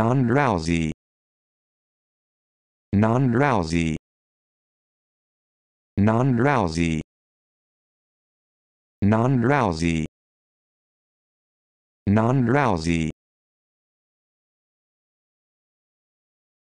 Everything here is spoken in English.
non-drowsy non-drowsy non-drowsy non-drowsy non-drowsy